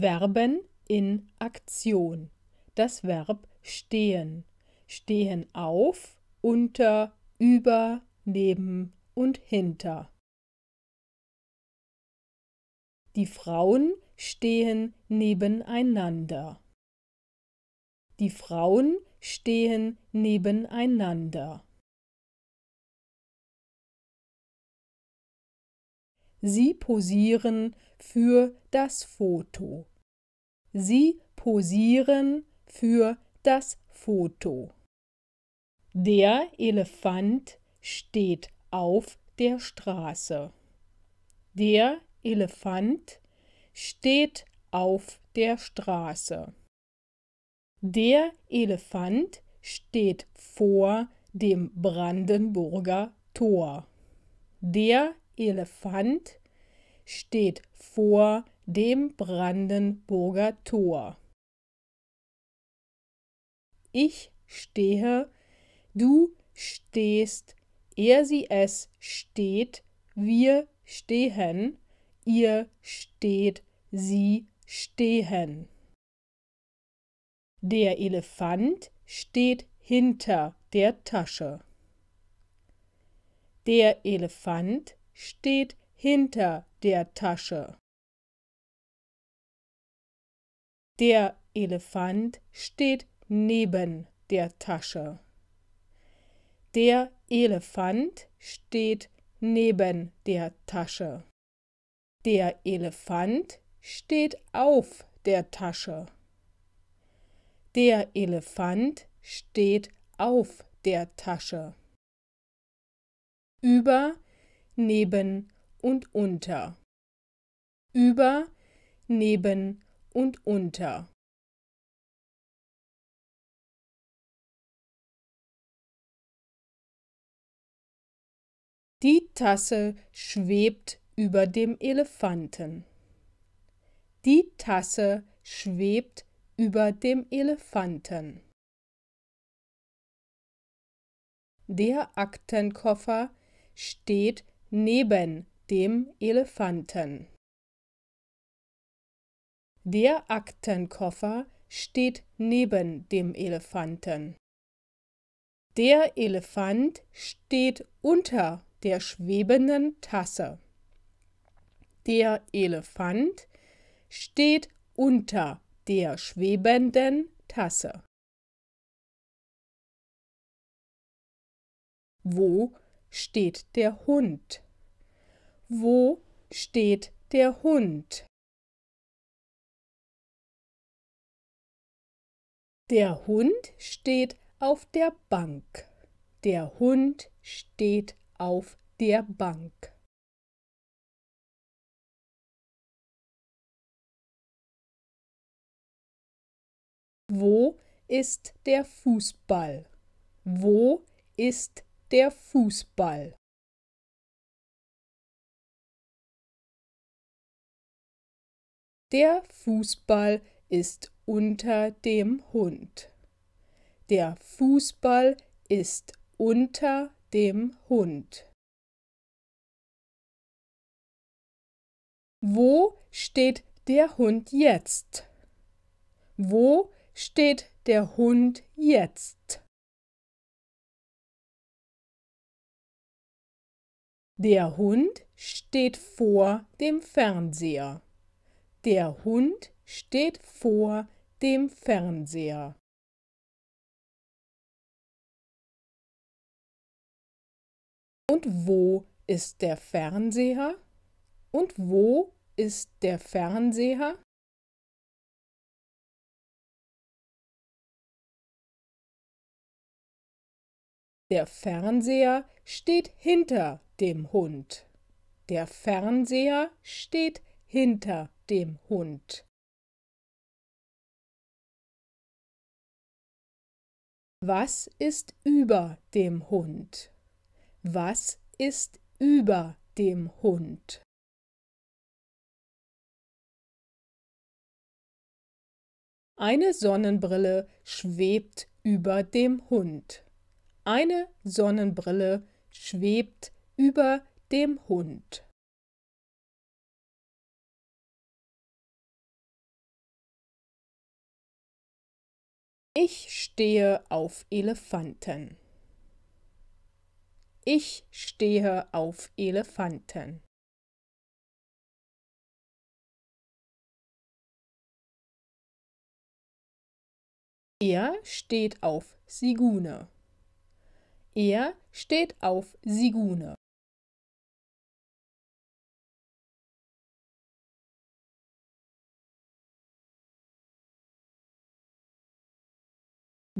Verben in Aktion. Das Verb stehen. Stehen auf, unter, über, neben und hinter. Die Frauen stehen nebeneinander. Die Frauen stehen nebeneinander. Sie posieren für das Foto. Sie posieren für das Foto. Der Elefant steht auf der Straße. Der Elefant steht auf der Straße. Der Elefant steht vor dem Brandenburger Tor. Der Elefant steht vor dem Brandenburger Tor. Ich stehe, du stehst, er sie es steht, wir stehen, ihr steht, sie stehen. Der Elefant steht hinter der Tasche. Der Elefant steht hinter der Tasche. Der Elefant steht neben der Tasche. Der Elefant steht neben der Tasche. Der Elefant steht auf der Tasche. Der Elefant steht auf der Tasche. Über, neben, und unter. Über, neben und unter. Die Tasse schwebt über dem Elefanten. Die Tasse schwebt über dem Elefanten. Der Aktenkoffer steht neben dem Elefanten. Der Aktenkoffer steht neben dem Elefanten. Der Elefant steht unter der schwebenden Tasse. Der Elefant steht unter der schwebenden Tasse. Wo steht der Hund? Wo steht der Hund? Der Hund steht auf der Bank. Der Hund steht auf der Bank. Wo ist der Fußball? Wo ist der Fußball? Der Fußball ist unter dem Hund. Der Fußball ist unter dem Hund. Wo steht der Hund jetzt? Wo steht der Hund jetzt? Der Hund steht vor dem Fernseher. Der Hund steht vor dem Fernseher. Und wo ist der Fernseher? Und wo ist der Fernseher? Der Fernseher steht hinter dem Hund. Der Fernseher steht hinter dem Hund. Was ist über dem Hund? Was ist über dem Hund? Eine Sonnenbrille schwebt über dem Hund. Eine Sonnenbrille schwebt über dem Hund. Ich stehe auf Elefanten. Ich stehe auf Elefanten. Er steht auf Sigune. Er steht auf Sigune.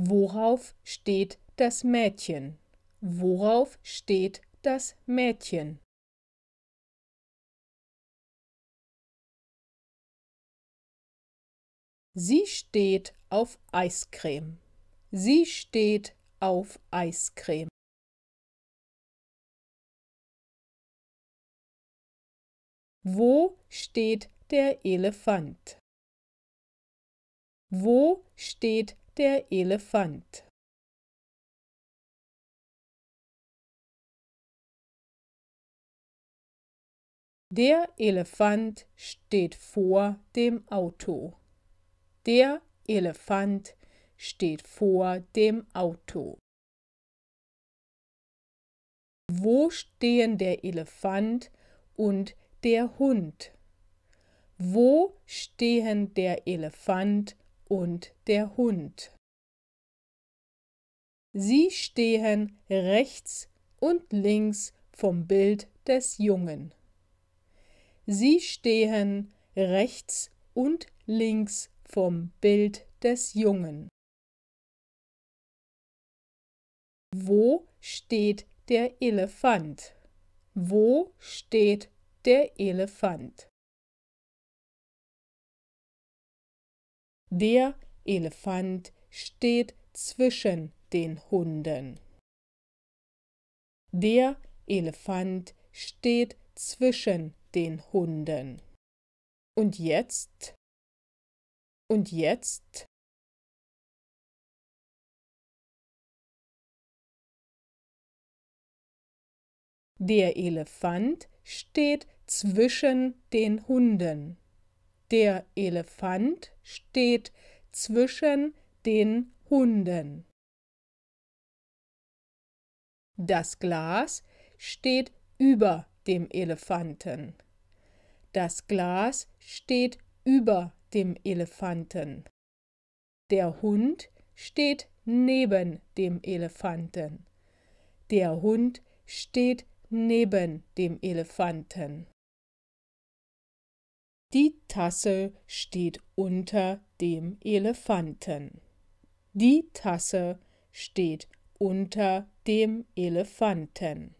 Worauf steht das Mädchen? Worauf steht das Mädchen? Sie steht auf Eiscreme. Sie steht auf Eiscreme. Wo steht der Elefant? Wo steht der Elefant. Der Elefant steht vor dem Auto. Der Elefant steht vor dem Auto. Wo stehen der Elefant und der Hund? Wo stehen der Elefant und der Hund. Sie stehen rechts und links vom Bild des Jungen. Sie stehen rechts und links vom Bild des Jungen. Wo steht der Elefant? Wo steht der Elefant? Der Elefant steht zwischen den Hunden. Der Elefant steht zwischen den Hunden. Und jetzt? Und jetzt? Der Elefant steht zwischen den Hunden. Der Elefant steht zwischen den Hunden. Das Glas steht über dem Elefanten. Das Glas steht über dem Elefanten. Der Hund steht neben dem Elefanten. Der Hund steht neben dem Elefanten. Die Tasse steht unter dem Elefanten. Die Tasse steht unter dem Elefanten.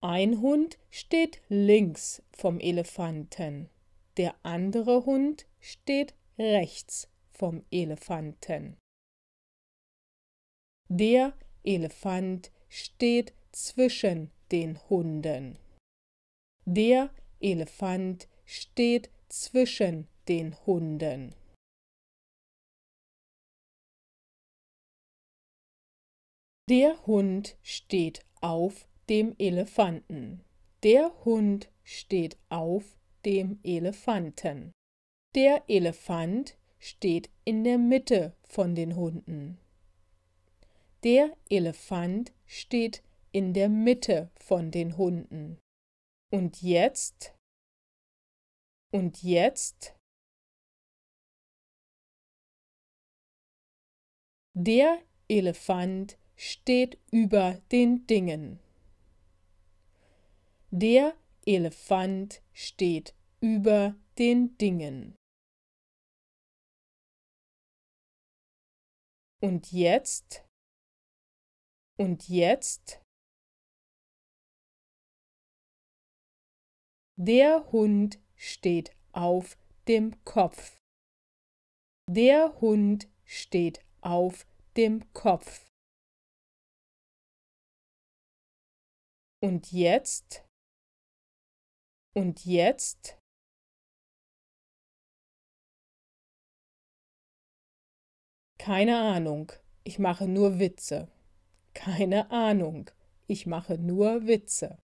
Ein Hund steht links vom Elefanten, der andere Hund steht rechts vom Elefanten. Der Elefant steht zwischen den Hunden. Der Elefant steht zwischen den Hunden. Der Hund steht auf dem Elefanten. Der Hund steht auf dem Elefanten. Der Elefant steht in der Mitte von den Hunden. Der Elefant steht in der Mitte von den Hunden. Und jetzt? Und jetzt? Der Elefant steht über den Dingen. Der Elefant steht über den Dingen. Und jetzt? Und jetzt? Der Hund steht auf dem Kopf. Der Hund steht auf dem Kopf. Und jetzt? Und jetzt? Keine Ahnung, ich mache nur Witze. Keine Ahnung, ich mache nur Witze.